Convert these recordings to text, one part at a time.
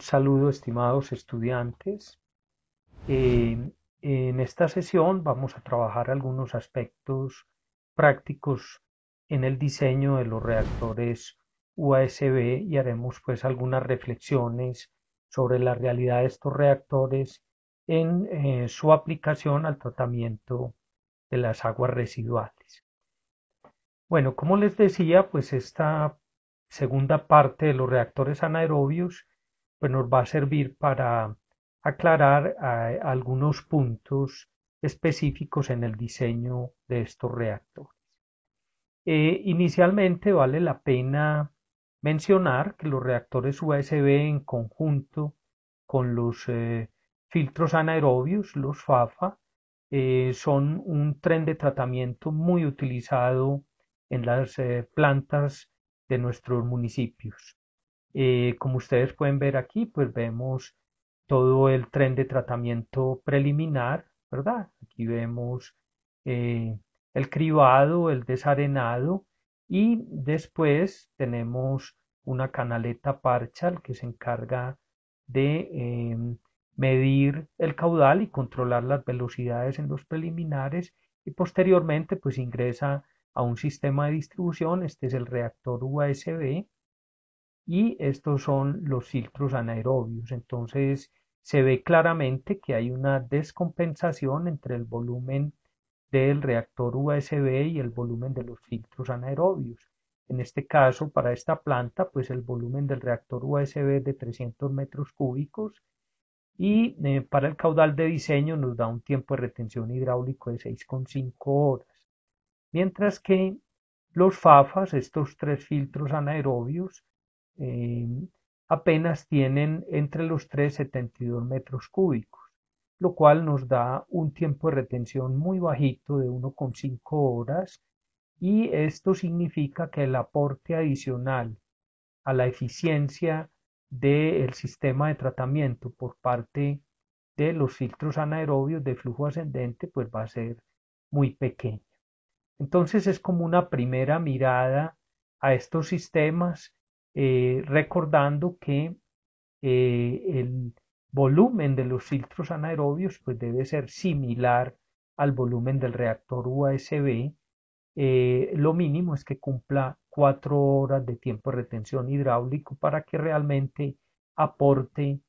saludo estimados estudiantes. Eh, en esta sesión vamos a trabajar algunos aspectos prácticos en el diseño de los reactores UASB y haremos pues algunas reflexiones sobre la realidad de estos reactores en eh, su aplicación al tratamiento de las aguas residuales. Bueno, como les decía, pues esta segunda parte de los reactores anaerobios pues nos va a servir para aclarar eh, algunos puntos específicos en el diseño de estos reactores. Eh, inicialmente vale la pena mencionar que los reactores USB en conjunto con los eh, filtros anaerobios, los FAFA, son un tren de tratamiento muy utilizado en las plantas de nuestros municipios. Eh, como ustedes pueden ver aquí, pues vemos todo el tren de tratamiento preliminar, ¿verdad? Aquí vemos eh, el cribado, el desarenado y después tenemos una canaleta parchal que se encarga de em, medir el caudal y controlar las velocidades en los preliminares y posteriormente pues ingresa a un sistema de distribución, este es el reactor USB y estos son los filtros anaerobios. Entonces se ve claramente que hay una descompensación entre el volumen del reactor USB y el volumen de los filtros anaerobios. En este caso, para esta planta, pues el volumen del reactor USB es de 300 metros cúbicos y eh, para el caudal de diseño nos da un tiempo de retención hidráulico de 6,5 horas. Mientras que los FAFAs, estos tres filtros anaerobios, eh, apenas tienen entre los 3 72 metros cúbicos, lo cual nos da un tiempo de retención muy bajito de 1,5 horas y esto significa que el aporte adicional a la eficiencia del sistema de tratamiento por parte de los filtros anaerobios de flujo ascendente pues va a ser muy pequeño. Entonces es como una primera mirada a estos sistemas eh, recordando que eh, el volumen de los filtros anaerobios pues, debe ser similar al volumen del reactor UASB eh, lo mínimo es que cumpla cuatro horas de tiempo de retención hidráulico para que realmente aporte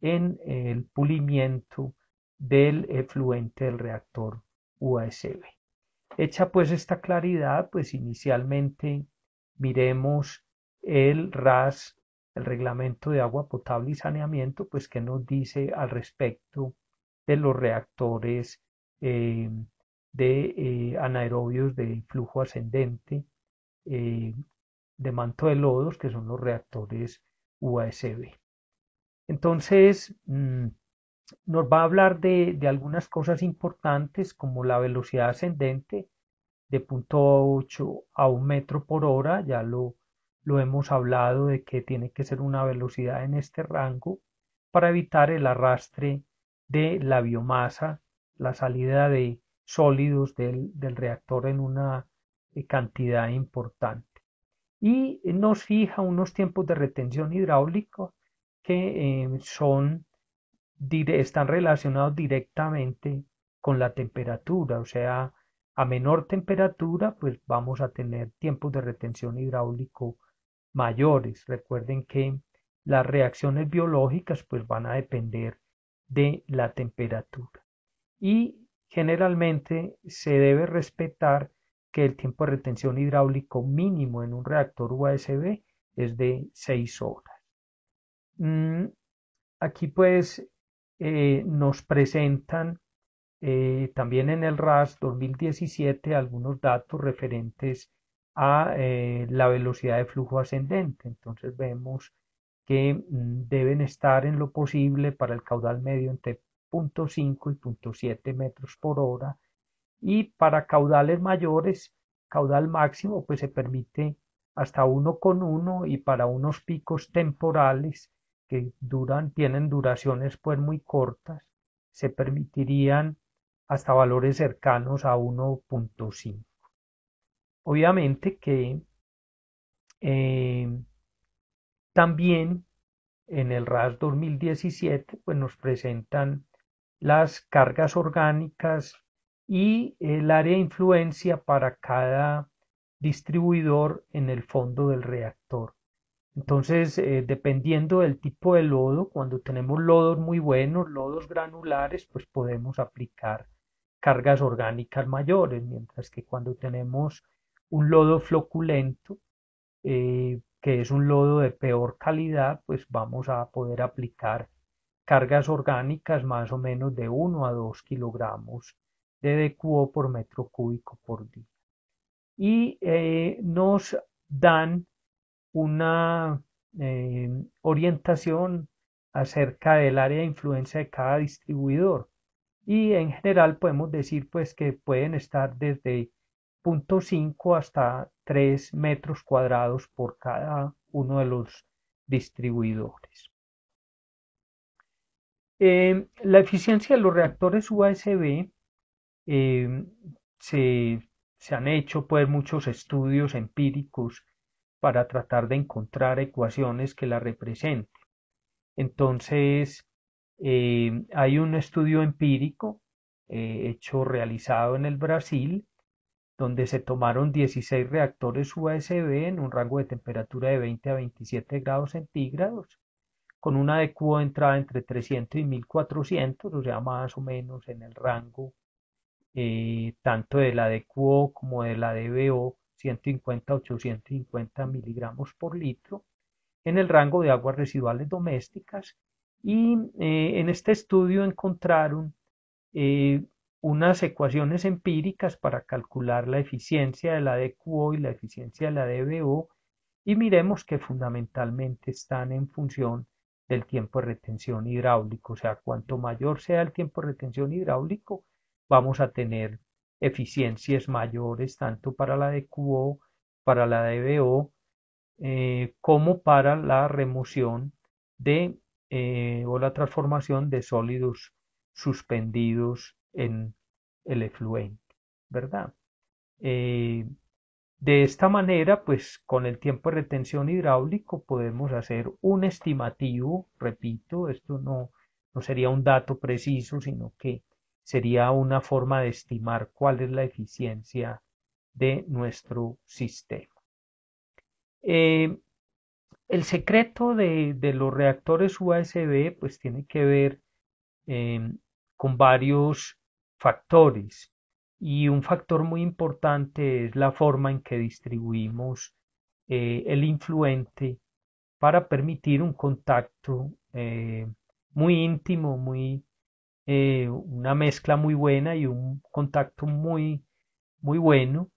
en el pulimiento del efluente del reactor UASB Hecha pues esta claridad, pues inicialmente miremos el RAS, el Reglamento de Agua Potable y Saneamiento, pues que nos dice al respecto de los reactores eh, de eh, anaerobios de flujo ascendente eh, de manto de lodos, que son los reactores UASB. Entonces, mm, nos va a hablar de, de, algunas cosas importantes como la velocidad ascendente de 0.8 a un metro por hora, ya lo lo hemos hablado de que tiene que ser una velocidad en este rango para evitar el arrastre de la biomasa, la salida de sólidos del, reactor en una eh, cantidad importante. Y eh, nos fija unos tiempos de retención hidráulico que eh, son, están relacionados directamente con la temperatura, o sea, a menor temperatura, pues vamos a tener tiempos de retención hidráulico mayores. Recuerden que las reacciones biológicas pues van a depender de la temperatura. Y generalmente se debe respetar que el tiempo de retención hidráulico mínimo en un reactor UASB es de 6 horas. Mm, aquí pues eh, nos presentan eh, también en el RAS 2017 algunos datos referentes a eh, la velocidad de flujo ascendente. Entonces vemos que mm, deben estar en lo posible para el caudal medio entre 0.5 y 0.7 metros por hora y para caudales mayores, caudal máximo, pues se permite hasta 1,1 y para unos picos temporales que duran, tienen duraciones pues muy cortas, se permitirían hasta valores cercanos a 1.5. Obviamente que eh, también en el RAS 2017 pues nos presentan las cargas orgánicas y el área de influencia para cada distribuidor en el fondo del reactor. Entonces, eh, dependiendo del tipo de lodo, cuando tenemos lodos muy buenos, lodos granulares, pues podemos aplicar cargas orgánicas mayores, mientras que cuando tenemos un lodo floculento, eh, que es un lodo de peor calidad, pues vamos a poder aplicar cargas orgánicas más o menos de 1 a 2 kilogramos de DQO por metro cúbico por día. Y eh, nos dan una eh, orientación acerca del área de influencia de cada distribuidor. Y en general podemos decir pues que pueden estar desde 0.5 hasta 3 metros cuadrados por cada uno de los distribuidores. Eh, la eficiencia de los reactores USB eh, se, han hecho pues, muchos estudios empíricos para tratar de encontrar ecuaciones que la representen. Entonces, eh, hay un estudio empírico hecho realizado en el Brasil donde se tomaron 16 reactores USB en un rango de temperatura de 20 a 27 grados centígrados, con una adecuada entrada entre 300 y 1400, o sea, más o menos en el rango eh, tanto de la de como de la de BO 150-850 miligramos por litro, en el rango de aguas residuales domésticas. Y eh, en este estudio encontraron eh, unas ecuaciones empíricas para calcular la eficiencia de la DQO y la eficiencia de la DBO y miremos que fundamentalmente están en función del tiempo de retención hidráulico. O sea, cuanto mayor sea el tiempo de retención hidráulico, vamos a tener eficiencias mayores tanto para la DQO, para la DBO, eh, como para la remoción de eh, o la transformación de sólidos suspendidos en el efluente, ¿verdad? Eh, de esta manera, pues con el tiempo de retención hidráulico podemos hacer un estimativo, repito, esto no, sería un dato preciso, sino que sería una forma de estimar cuál es la eficiencia de nuestro sistema. Eh, el secreto de, los reactores USB pues tiene que ver eh, con varios factores y un factor muy importante es la forma en que distribuimos eh, el influente para permitir un contacto eh, muy íntimo, muy, eh, una mezcla muy buena y un contacto muy, muy bueno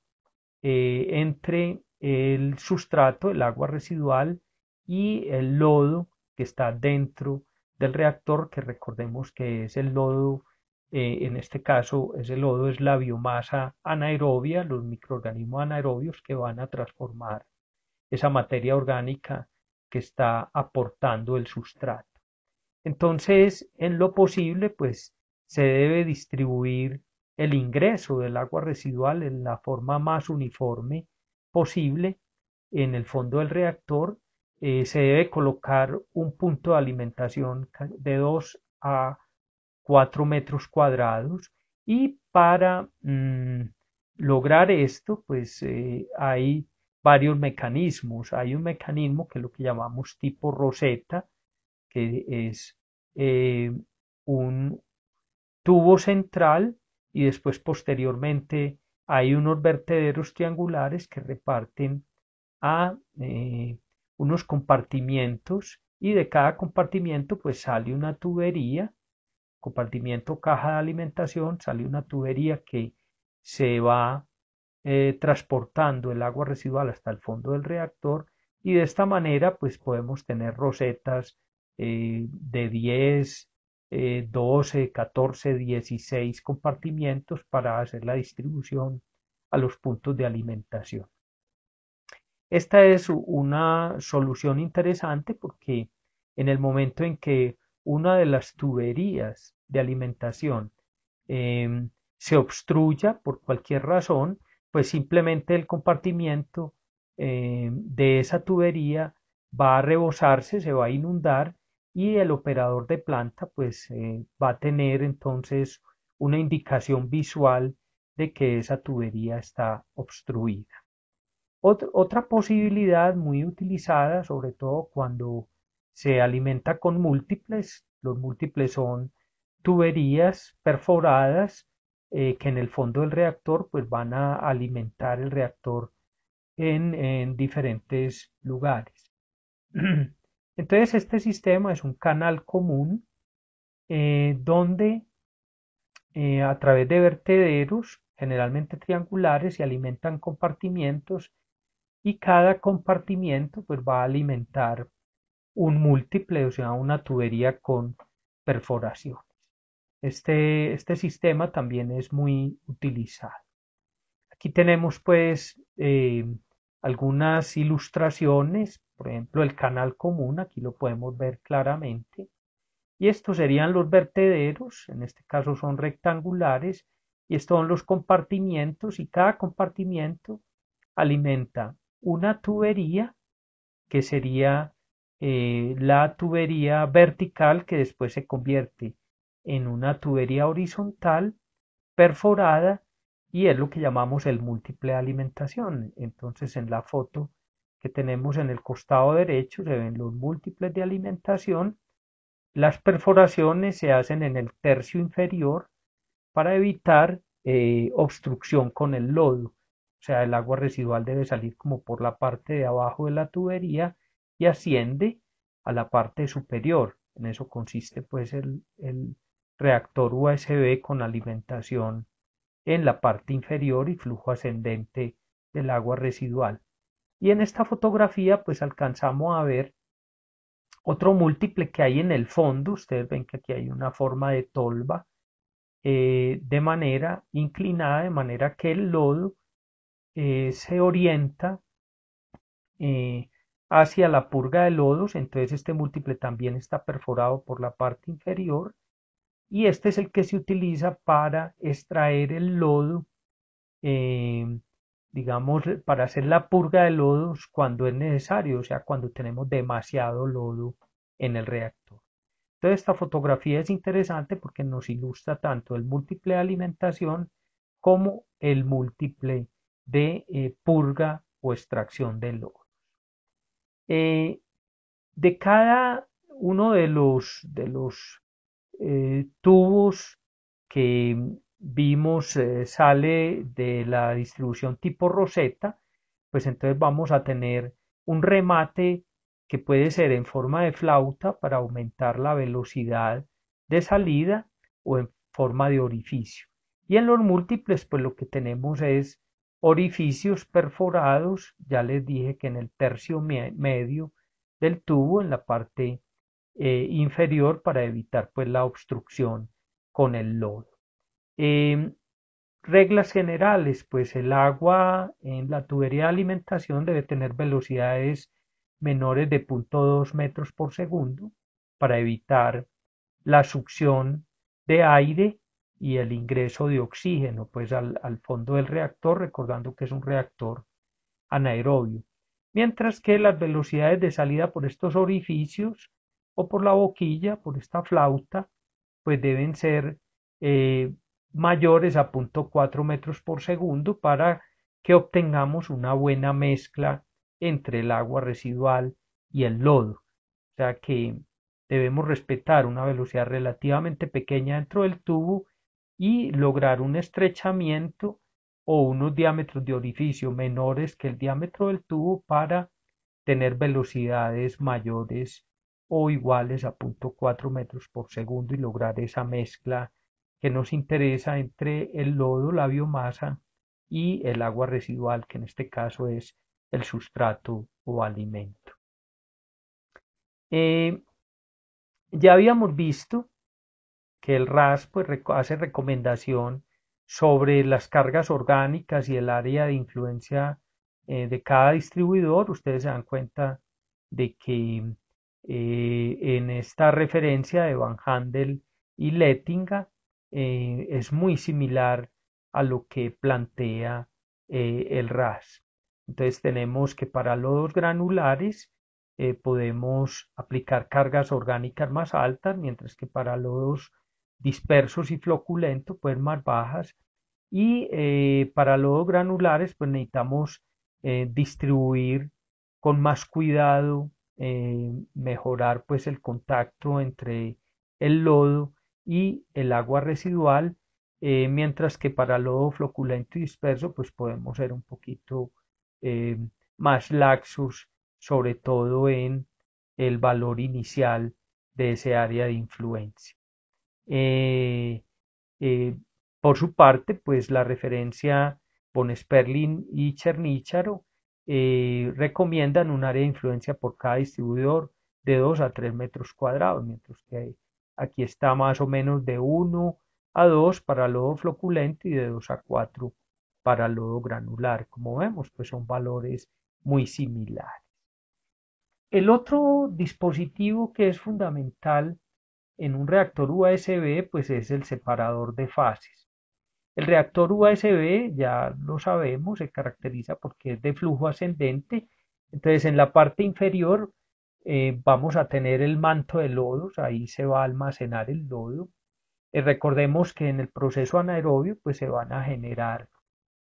entre el sustrato, el agua residual y el lodo que está dentro del reactor, que recordemos que es el lodo eh, en este caso ese lodo es la biomasa anaerobia, los microorganismos anaerobios que van a transformar esa materia orgánica que está aportando el sustrato. Entonces, en lo posible, pues se debe distribuir el ingreso del agua residual en la forma más uniforme posible en el fondo del reactor. Eh, se debe colocar un punto de alimentación de 2 a 4 metros cuadrados y para mm, lograr esto pues eh, hay varios mecanismos. Hay un mecanismo que es lo que llamamos tipo roseta, que es eh, un tubo central y después posteriormente hay unos vertederos triangulares que reparten a eh, unos compartimientos y de cada compartimiento pues sale una tubería compartimiento caja de alimentación sale una tubería que se va eh, transportando el agua residual hasta el fondo del reactor y de esta manera pues podemos tener rosetas eh, de 10, 12, 14, 16 compartimientos para hacer la distribución a los puntos de alimentación. Esta es una solución interesante porque en el momento en que una de las tuberías de alimentación em, se obstruya por cualquier razón, pues simplemente el compartimiento em, de esa tubería va a rebosarse, se va a inundar y el operador de planta pues eh, va a tener entonces una indicación visual de que esa tubería está obstruida. otra posibilidad muy utilizada, sobre todo cuando se alimenta con múltiples, los múltiples son tuberías perforadas eh, que en el fondo del reactor pues van a alimentar el reactor en, diferentes lugares. Entonces este sistema es un canal común eh, donde eh, a través de vertederos, generalmente triangulares, se alimentan compartimientos y cada compartimiento pues, va a alimentar un múltiple, o sea, una tubería con perforación. Este, este sistema también es muy utilizado. Aquí tenemos pues eh, algunas ilustraciones, por ejemplo el canal común, aquí lo podemos ver claramente. Y estos serían los vertederos, en este caso son rectangulares, y estos son los compartimientos, y cada compartimiento alimenta una tubería, que sería eh, la tubería vertical que después se convierte en una tubería horizontal perforada y es lo que llamamos el múltiple alimentación. Entonces en la foto que tenemos en el costado derecho se ven los múltiples de alimentación. Las perforaciones se hacen en el tercio inferior para evitar eh, obstrucción con el lodo. O sea, el agua residual debe salir como por la parte de abajo de la tubería y asciende a la parte superior. En eso consiste pues el reactor Usb con alimentación en la parte inferior y flujo ascendente del agua residual. Y en esta fotografía pues alcanzamos a ver otro múltiple que hay en el fondo. Ustedes ven que aquí hay una forma de tolva eh, de manera inclinada, de manera que el lodo eh, se orienta eh, hacia la purga de lodos. Entonces este múltiple también está perforado por la parte inferior y este es el que se utiliza para extraer el lodo, em, digamos, para hacer la purga de lodos cuando es necesario, o sea, cuando tenemos demasiado lodo en el reactor. Entonces, esta fotografía es interesante porque nos ilustra tanto el múltiple de alimentación como el múltiple de eh, purga o extracción de lodos. Eh, de cada uno de los, de los eh, tubos que vimos eh, sale de la distribución tipo roseta, pues entonces vamos a tener un remate que puede ser en forma de flauta para aumentar la velocidad de salida o en forma de orificio. Y en los múltiples, pues lo que tenemos es orificios perforados, ya les dije que en el tercio medio del tubo, en la parte eh, inferior para evitar pues la obstrucción con el lodo. Em, reglas generales, pues el agua en la tubería de alimentación debe tener velocidades menores de 0.2 metros por segundo para evitar la succión de aire y el ingreso de oxígeno pues al, al fondo del reactor, recordando que es un reactor anaerobio. Mientras que las velocidades de salida por estos orificios o por la boquilla, por esta flauta, pues deben ser eh, mayores a 0.4 metros por segundo para que obtengamos una buena mezcla entre el agua residual y el lodo. O sea que debemos respetar una velocidad relativamente pequeña dentro del tubo y lograr un estrechamiento o unos diámetros de orificio menores que el diámetro del tubo para tener velocidades mayores o iguales a 0.4 metros por segundo y lograr esa mezcla que nos interesa entre el lodo, la biomasa y el agua residual, que en este caso es el sustrato o alimento. Eh, ya habíamos visto que el RAS pues, hace recomendación sobre las cargas orgánicas y el área de influencia eh, de cada distribuidor. Ustedes se dan cuenta de que eh, en esta referencia de Van Handel y Lettinga eh, es muy similar a lo que plantea eh, el RAS. Entonces tenemos que para lodos granulares podemos aplicar cargas orgánicas más altas, mientras que para lodos dispersos y floculentos pueden más bajas. Y para lodos granulares pues necesitamos distribuir con más cuidado eh, mejorar pues el contacto entre el lodo y el agua residual, eh, mientras que para lodo floculento y disperso pues podemos ser un poquito eh, más laxos, sobre todo en el valor inicial de ese área de influencia. por su parte, pues la referencia Sperling y Chernícharo eh, recomiendan un área de influencia por cada distribuidor de 2 a 3 metros cuadrados, mientras que aquí está más o menos de 1 a 2 para lodo floculento y de 2 a 4 para lodo granular. Como vemos, pues son valores muy similares. El otro dispositivo que es fundamental en un reactor USB pues es el separador de fases. El reactor USB, ya lo sabemos, se caracteriza porque es de flujo ascendente. Entonces, en la parte inferior eh, vamos a tener el manto de lodos, ahí se va a almacenar el lodo. Eh, recordemos que en el proceso anaerobio pues, se van a generar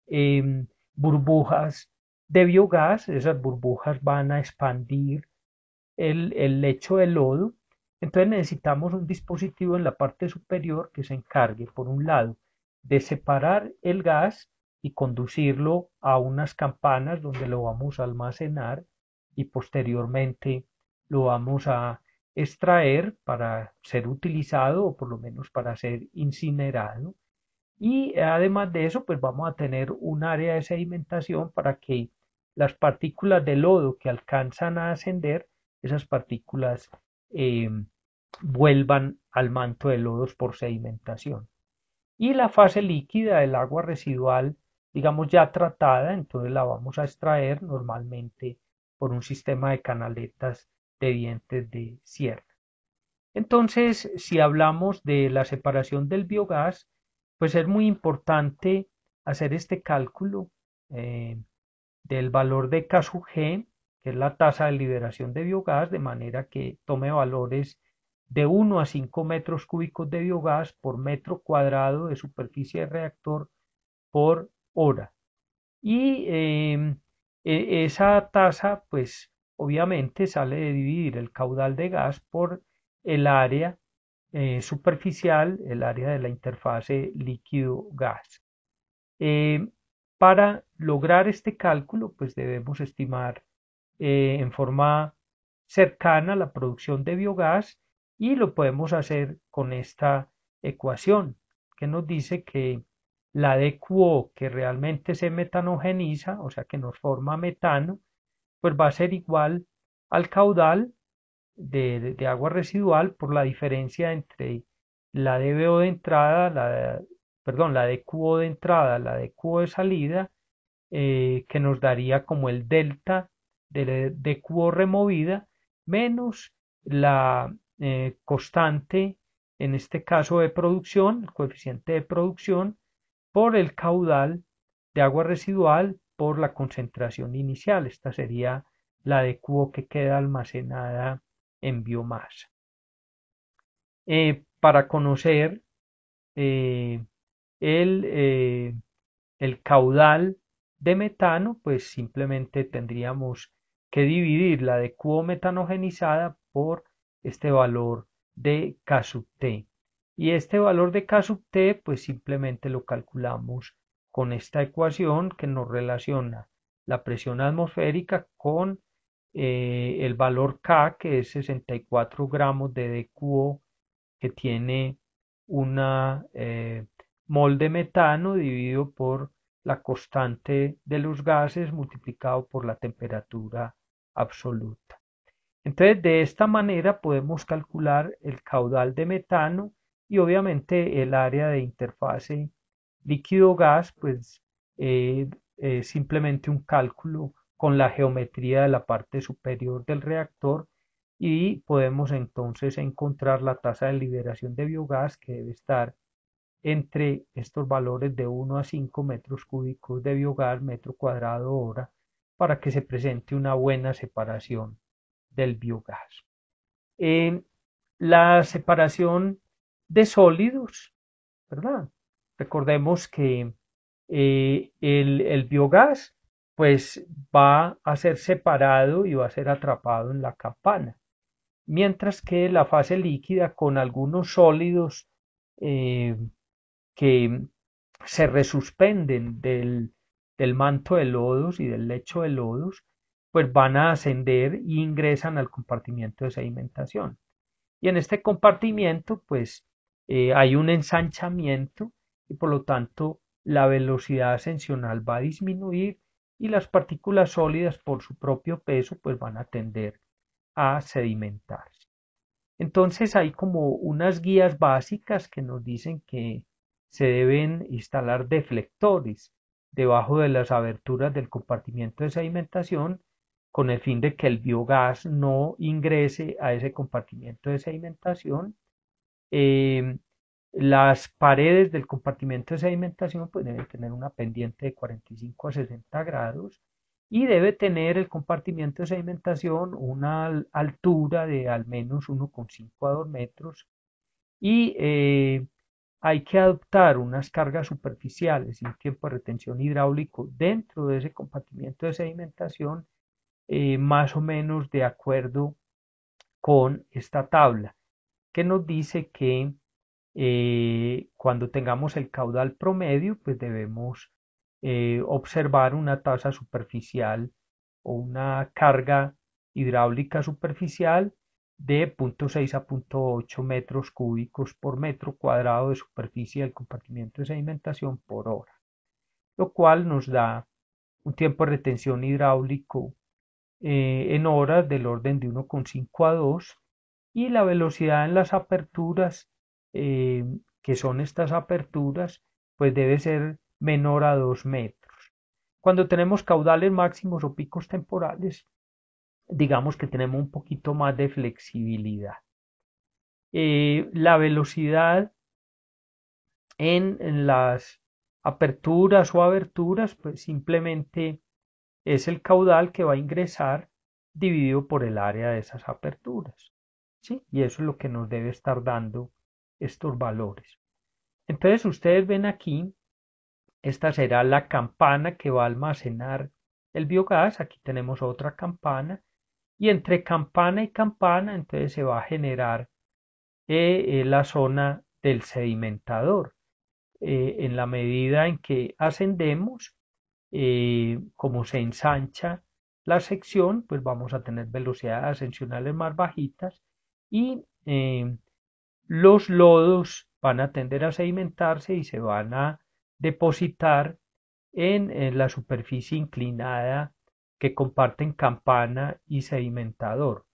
em, burbujas de biogás, esas burbujas van a expandir el, el lecho de lodo. Entonces necesitamos un dispositivo en la parte superior que se encargue, por un lado, de separar el gas y conducirlo a unas campanas donde lo vamos a almacenar y posteriormente lo vamos a extraer para ser utilizado o por lo menos para ser incinerado. Y además de eso, pues vamos a tener un área de sedimentación para que las partículas de lodo que alcanzan a ascender, esas partículas eh, vuelvan al manto de lodos por sedimentación y la fase líquida del agua residual, digamos ya tratada, entonces la vamos a extraer normalmente por un sistema de canaletas de dientes de cierre. Entonces, si hablamos de la separación del biogás, pues es muy importante hacer este cálculo eh, del valor de K sub G, que es la tasa de liberación de biogás, de manera que tome valores de 1 a 5 metros cúbicos de biogás por metro cuadrado de superficie de reactor por hora. Y em, e, esa tasa, pues obviamente sale de dividir el caudal de gas por el área eh, superficial, el área de la interfase líquido-gas. Em, para lograr este cálculo, pues debemos estimar eh, en forma cercana la producción de biogás y lo podemos hacer con esta ecuación que nos dice que la de que realmente se metanogeniza, o sea que nos forma metano, pues va a ser igual al caudal de, agua residual por la diferencia entre la de de entrada, la perdón, la de de entrada, la de de salida, eh, que nos daría como el delta de, de removida menos la eh, constante, en este caso de producción, el coeficiente de producción, por el caudal de agua residual por la concentración inicial. Esta sería la de cuo que queda almacenada en biomasa. Eh, para conocer eh, el, el, caudal de metano, pues simplemente tendríamos que dividir la de cuo metanogenizada por este valor de K sub t. Y este valor de K sub t, pues simplemente lo calculamos con esta ecuación que nos relaciona la presión atmosférica con eh, el valor K, que es 64 gramos de DQO, que tiene una eh, mol de metano dividido por la constante de los gases multiplicado por la temperatura absoluta. Entonces, de esta manera podemos calcular el caudal de metano y obviamente el área de interfase líquido-gas, pues eh, es simplemente un cálculo con la geometría de la parte superior del reactor y podemos entonces encontrar la tasa de liberación de biogás que debe estar entre estos valores de 1 a 5 metros cúbicos de biogás metro cuadrado hora para que se presente una buena separación del biogás. la separación de sólidos, ¿verdad? Recordemos que eh, el, biogás pues va a ser separado y va a ser atrapado en la campana, mientras que la fase líquida con algunos sólidos eh, que se resuspenden del manto de lodos y del lecho de lodos, pues van a ascender e ingresan al compartimiento de sedimentación. Y en este compartimiento, pues eh, hay un ensanchamiento y por lo tanto la velocidad ascensional va a disminuir y las partículas sólidas por su propio peso pues van a tender a sedimentarse. Entonces hay como unas guías básicas que nos dicen que se deben instalar deflectores debajo de las aberturas del compartimiento de sedimentación con el fin de que el biogás no ingrese a ese compartimiento de sedimentación. Em, las paredes del compartimiento de sedimentación pues, deben tener una pendiente de 45 a 60 grados y debe tener el compartimiento de sedimentación una altura de al menos 1,5 a 2 metros y eh, hay que adoptar unas cargas superficiales y un tiempo de retención hidráulico dentro de ese compartimiento de sedimentación eh, más o menos de acuerdo con esta tabla que nos dice que eh, cuando tengamos el caudal promedio pues debemos eh, observar una tasa superficial o una carga hidráulica superficial de 0.6 a 0.8 metros cúbicos por metro cuadrado de superficie del compartimiento de sedimentación por hora, lo cual nos da un tiempo de retención hidráulico eh, en horas del orden de 1,5 a 2 y la velocidad en las aperturas, eh, que son estas aperturas, pues debe ser menor a 2 metros. Cuando tenemos caudales máximos o picos temporales, digamos que tenemos un poquito más de flexibilidad. Eh, la velocidad en, en, las aperturas o aberturas, pues simplemente es el caudal que va a ingresar dividido por el área de esas aperturas. ¿sí? Y eso es lo que nos debe estar dando estos valores. Entonces ustedes ven aquí, esta será la campana que va a almacenar el biogás. Aquí tenemos otra campana. Y entre campana y campana, entonces se va a generar eh, eh, la zona del sedimentador. Eh, en la medida en que ascendemos, eh, como se ensancha la sección, pues vamos a tener velocidades ascensionales más bajitas y eh, los lodos van a tender a sedimentarse y se van a depositar en, la superficie inclinada que comparten campana y sedimentador.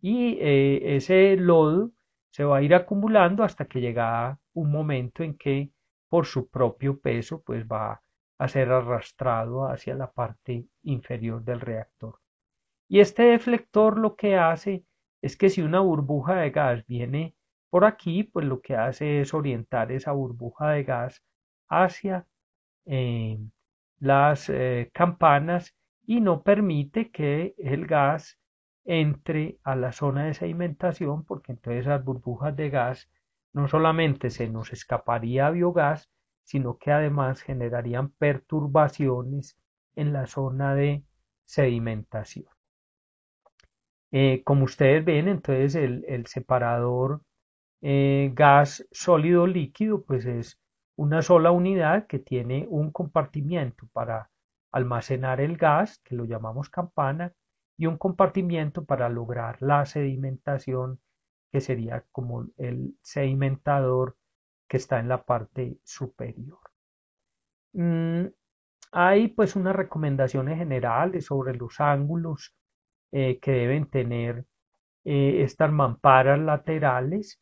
Y eh, ese lodo se va a ir acumulando hasta que llega un momento en que por su propio peso pues va a ser arrastrado hacia la parte inferior del reactor. Y este deflector lo que hace es que si una burbuja de gas viene por aquí, pues lo que hace es orientar esa burbuja de gas hacia eh, las eh, campanas y no permite que el gas entre a la zona de sedimentación porque entonces esas burbujas de gas no solamente se nos escaparía biogás, sino que además generarían perturbaciones en la zona de sedimentación. Eh, como ustedes ven, entonces el, separador eh, gas sólido líquido pues es una sola unidad que tiene un compartimiento para almacenar el gas, que lo llamamos campana, y un compartimiento para lograr la sedimentación, que sería como el sedimentador que está en la parte superior. Mm, hay pues unas recomendaciones generales sobre los ángulos eh, que deben tener eh, estas mamparas laterales,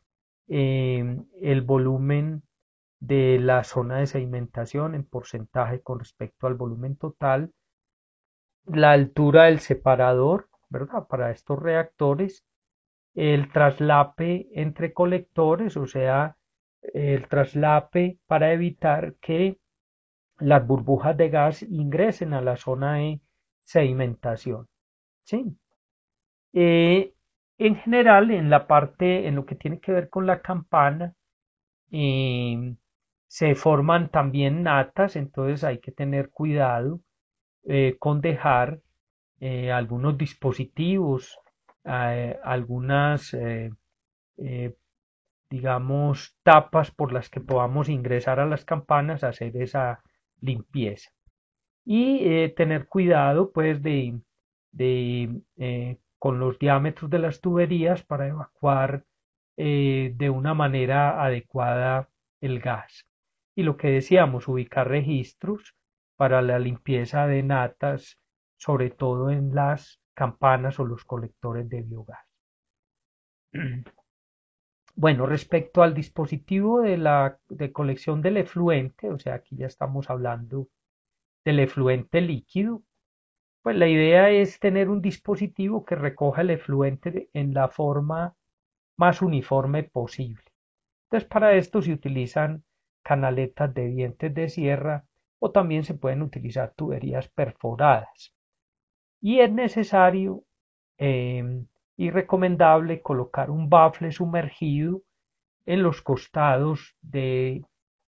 em, el volumen de la zona de sedimentación en porcentaje con respecto al volumen total, la altura del separador, ¿verdad? Para estos reactores, el traslape entre colectores, o sea, el traslape para evitar que las burbujas de gas ingresen a la zona de sedimentación. ¿sí? Eh, en general, en la parte, en lo que tiene que ver con la campana, eh, se forman también natas, entonces hay que tener cuidado eh, con dejar algunos dispositivos, algunas digamos, tapas por las que podamos ingresar a las campanas a hacer esa limpieza. Y eh, tener cuidado, pues, de, de eh, con los diámetros de las tuberías para evacuar eh, de una manera adecuada el gas. Y lo que decíamos, ubicar registros para la limpieza de natas, sobre todo en las campanas o los colectores de biogás. Bueno, respecto al dispositivo de la de colección del efluente, o sea, aquí ya estamos hablando del efluente líquido, pues la idea es tener un dispositivo que recoja el efluente en la forma más uniforme posible. Entonces, para esto se utilizan canaletas de dientes de sierra o también se pueden utilizar tuberías perforadas. Y es necesario eh, y recomendable colocar un bafle sumergido en los costados de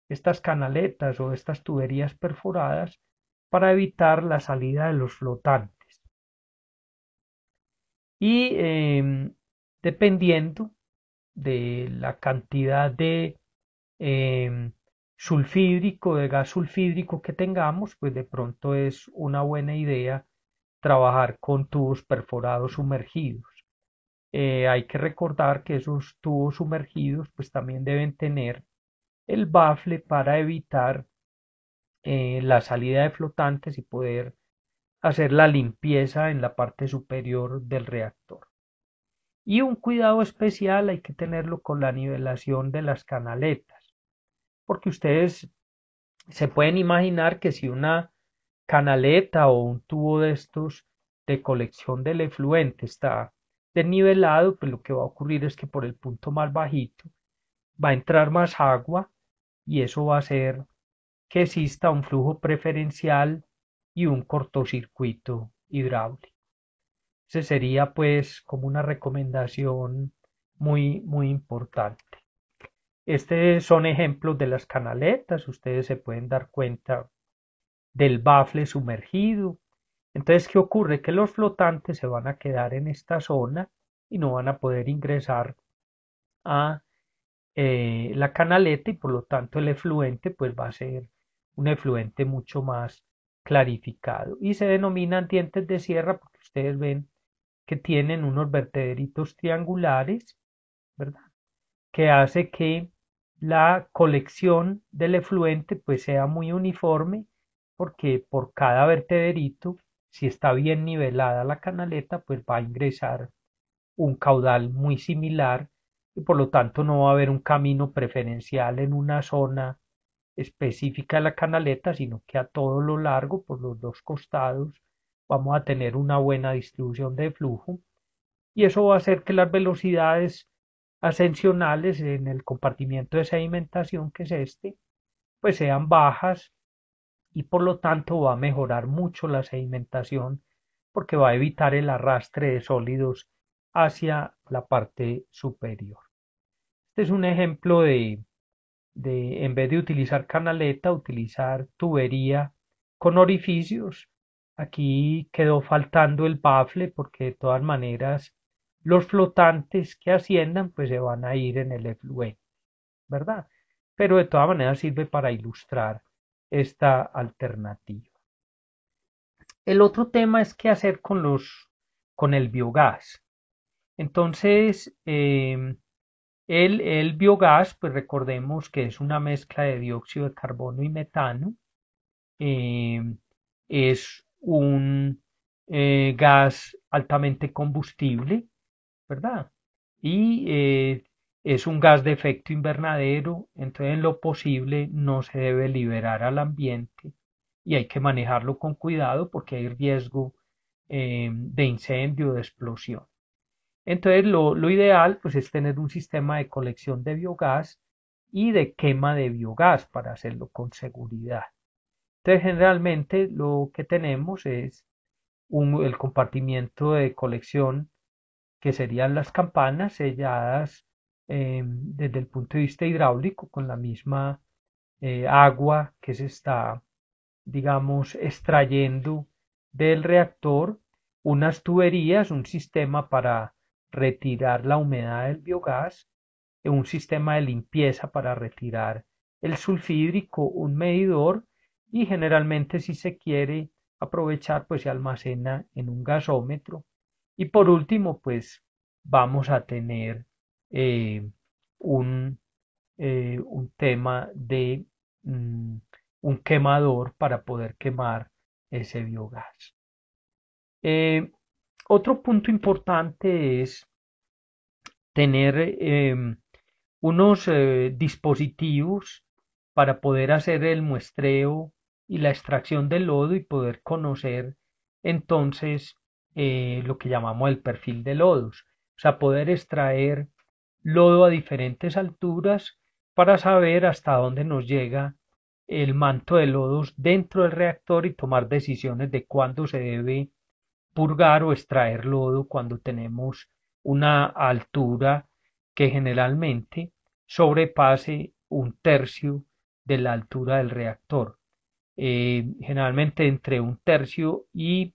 estas canaletas o estas tuberías perforadas para evitar la salida de los flotantes. Y em, dependiendo de la cantidad de em, sulfídrico, de gas sulfídrico que tengamos, pues de pronto es una buena idea trabajar con tubos perforados sumergidos. Eh, hay que recordar que esos tubos sumergidos pues también deben tener el bafle para evitar eh, la salida de flotantes y poder hacer la limpieza en la parte superior del reactor. Y un cuidado especial hay que tenerlo con la nivelación de las canaletas, porque ustedes se pueden imaginar que si una canaleta o un tubo de estos de colección del efluente está desnivelado, pues lo que va a ocurrir es que por el punto más bajito va a entrar más agua y eso va a hacer que exista un flujo preferencial y un cortocircuito hidráulico. Se sería pues como una recomendación muy, muy importante. Estos son ejemplos de las canaletas. Ustedes se pueden dar cuenta del bafle sumergido, entonces, ¿qué ocurre? Que los flotantes se van a quedar en esta zona y no van a poder ingresar a eh, la canaleta y por lo tanto el efluente pues va a ser un efluente mucho más clarificado y se denominan dientes de sierra porque ustedes ven que tienen unos vertederitos triangulares, ¿verdad? Que hace que la colección del efluente pues sea muy uniforme porque por cada vertederito si está bien nivelada la canaleta, pues va a ingresar un caudal muy similar y por lo tanto no va a haber un camino preferencial en una zona específica de la canaleta, sino que a todo lo largo, por los dos costados, vamos a tener una buena distribución de flujo y eso va a hacer que las velocidades ascensionales en el compartimiento de sedimentación que es este, pues sean bajas y por lo tanto va a mejorar mucho la sedimentación porque va a evitar el arrastre de sólidos hacia la parte superior. Este es un ejemplo de, de en vez de utilizar canaleta, utilizar tubería con orificios. Aquí quedó faltando el bafle porque de todas maneras los flotantes que asciendan pues se van a ir en el efluente, ¿verdad? Pero de todas maneras sirve para ilustrar esta alternativa. El otro tema es qué hacer con los con el biogás. Entonces, em, el, biogás, pues recordemos que es una mezcla de dióxido de carbono y metano. Em, es un eh, gas altamente combustible, ¿verdad? Y eh, es un gas de efecto invernadero, entonces en lo posible no se debe liberar al ambiente y hay que manejarlo con cuidado porque hay riesgo eh, de incendio, de explosión. Entonces lo, lo ideal pues, es tener un sistema de colección de biogás y de quema de biogás para hacerlo con seguridad. Entonces generalmente lo que tenemos es un, el compartimiento de colección que serían las campanas selladas Em, desde el punto de vista hidráulico con la misma eh, agua que se está, digamos, extrayendo del reactor, unas tuberías, un sistema para retirar la humedad del biogás, un sistema de limpieza para retirar el sulfídrico, un medidor y generalmente si se quiere aprovechar pues se almacena en un gasómetro y por último pues vamos a tener eh, eh, un, tema de mm, un quemador para poder quemar ese biogás. Eh, otro punto importante es tener em, unos dispositivos para poder hacer el muestreo y la extracción del lodo y poder conocer entonces lo que llamamos el perfil de lodos, o sea, poder extraer lodo a diferentes alturas para saber hasta dónde nos llega el manto de lodos dentro del reactor y tomar decisiones de cuándo se debe purgar o extraer lodo cuando tenemos una altura que generalmente sobrepase un tercio de la altura del reactor. Eh, generalmente entre un tercio y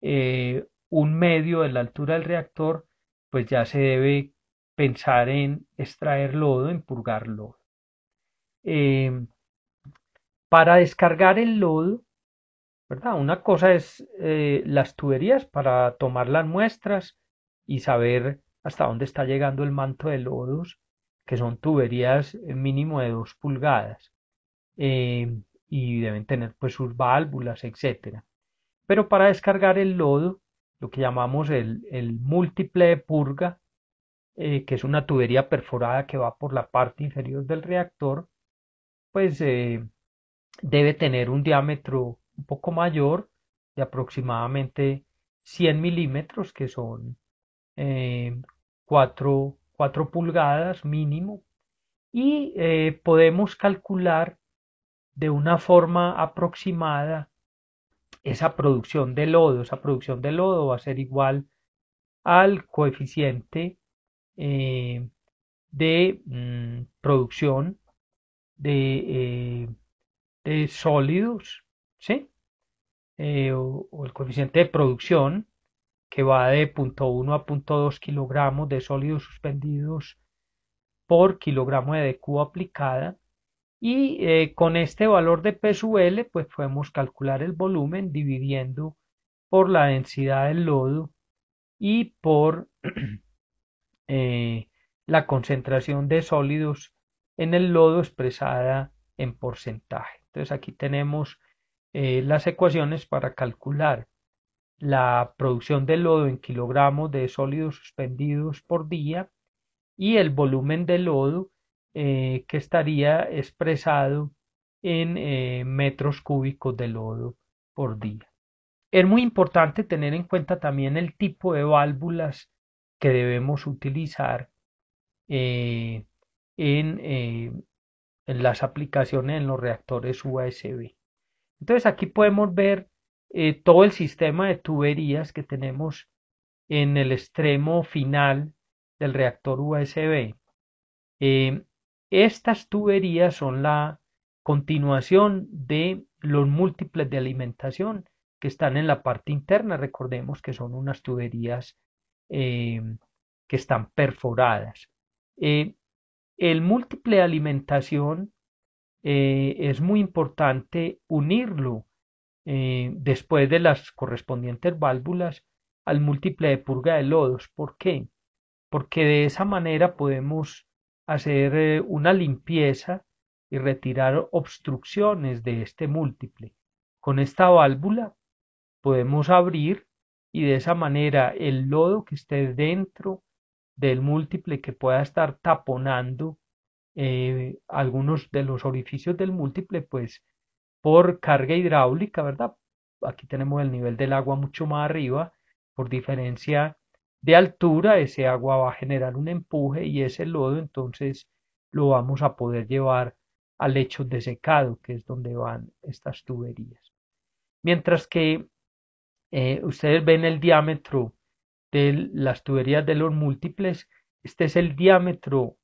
eh, un medio de la altura del reactor, pues ya se debe pensar en extraer lodo, en purgar lodo. Eh, para descargar el lodo, ¿verdad? Una cosa es eh, las tuberías para tomar las muestras y saber hasta dónde está llegando el manto de lodos, que son tuberías eh, mínimo de 2 pulgadas y deben tener pues sus válvulas, etc. Pero para descargar el lodo, lo que llamamos el, el múltiple de purga, eh, que es una tubería perforada que va por la parte inferior del reactor, pues eh, debe tener un diámetro un poco mayor de aproximadamente 100 milímetros, que son 4, eh, pulgadas mínimo, y podemos calcular de una forma aproximada esa producción de lodo. Esa producción de lodo va a ser igual al coeficiente eh, de mm, producción eh, de, sólidos, ¿sí? Eh, o, el coeficiente de producción que va de 0.1 a 0.2 kilogramos de sólidos suspendidos por kilogramo de DQ aplicada y con este valor de L pues podemos calcular el volumen dividiendo por la densidad del lodo y por Eh, la concentración de sólidos en el lodo expresada en porcentaje. Entonces aquí tenemos eh, las ecuaciones para calcular la producción de lodo en kilogramos de sólidos suspendidos por día y el volumen de lodo eh, que estaría expresado en metros cúbicos de lodo por día. Es muy importante tener en cuenta también el tipo de válvulas que debemos utilizar eh, eh, en, las aplicaciones en los reactores USB. Entonces aquí podemos ver eh, todo el sistema de tuberías que tenemos en el extremo final del reactor USB. estas tuberías son la continuación de los múltiples de alimentación que están en la parte interna. Recordemos que son unas tuberías eh, que están perforadas. Eh, el múltiple alimentación eh, es muy importante unirlo después de las correspondientes válvulas al múltiple de purga de lodos. ¿Por qué? Porque de esa manera podemos hacer una limpieza y retirar obstrucciones de este múltiple. Con esta válvula podemos abrir y de esa manera el lodo que esté dentro del múltiple que pueda estar taponando eh, algunos de los orificios del múltiple, pues por carga hidráulica, ¿verdad? Aquí tenemos el nivel del agua mucho más arriba, por diferencia de altura, ese agua va a generar un empuje y ese lodo entonces lo vamos a poder llevar al lecho de secado, que es donde van estas tuberías. Mientras que eh, ustedes ven el diámetro de las tuberías de los múltiples. Este es el diámetro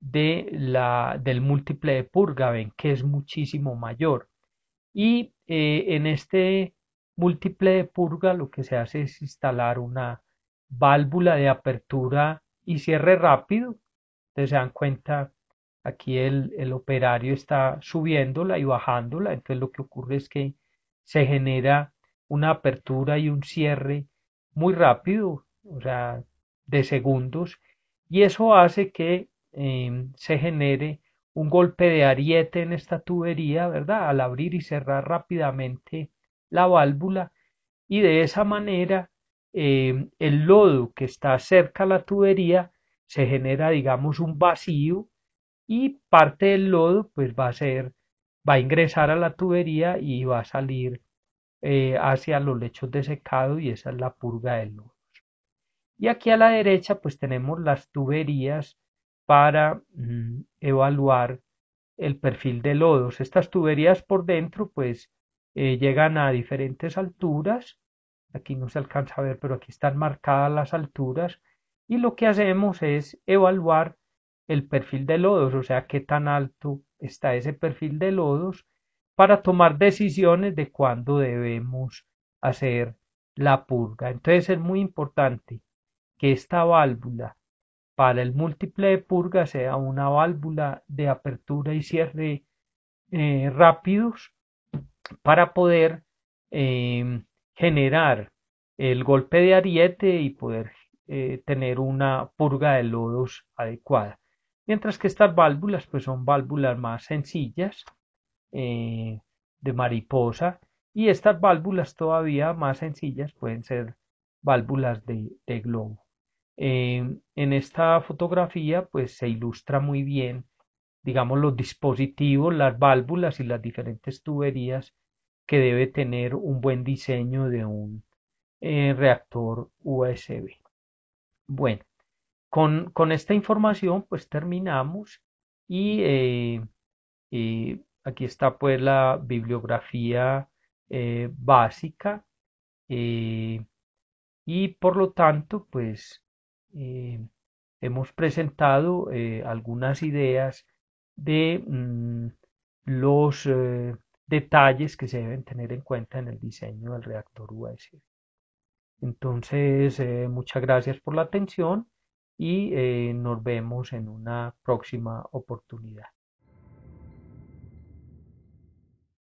de la, del múltiple de purga, ven que es muchísimo mayor. Y eh, en este múltiple de purga lo que se hace es instalar una válvula de apertura y cierre rápido. ustedes se dan cuenta, aquí el, el operario está subiéndola y bajándola. Entonces lo que ocurre es que se genera una apertura y un cierre muy rápido, o sea, de segundos, y eso hace que em, se genere un golpe de ariete en esta tubería, ¿verdad? Al abrir y cerrar rápidamente la válvula y de esa manera em, el lodo que está cerca a la tubería se genera, digamos, un vacío y parte del lodo pues va a ser, va a ingresar a la tubería y va a salir eh, hacia los lechos de secado y esa es la purga de lodos. Y aquí a la derecha pues tenemos las tuberías para mm, evaluar el perfil de lodos. Estas tuberías por dentro pues eh, llegan a diferentes alturas. Aquí no se alcanza a ver, pero aquí están marcadas las alturas. Y lo que hacemos es evaluar el perfil de lodos, o sea, qué tan alto está ese perfil de lodos para tomar decisiones de cuándo debemos hacer la purga. Entonces es muy importante que esta válvula para el múltiple de purga sea una válvula de apertura y cierre eh, rápidos para poder em, generar el golpe de ariete y poder eh, tener una purga de lodos adecuada. Mientras que estas válvulas pues son válvulas más sencillas eh, de mariposa y estas válvulas todavía más sencillas pueden ser válvulas de, globo. Eh, en esta fotografía pues se ilustra muy bien digamos los dispositivos, las válvulas y las diferentes tuberías que debe tener un buen diseño de un eh, reactor USB. Bueno, con, esta información pues terminamos y Aquí está pues la bibliografía eh, básica eh, y por lo tanto pues eh, hemos presentado algunas ideas de mm, los detalles que se deben tener en cuenta en el diseño del reactor UAC. Entonces, muchas gracias por la atención y nos vemos en una próxima oportunidad.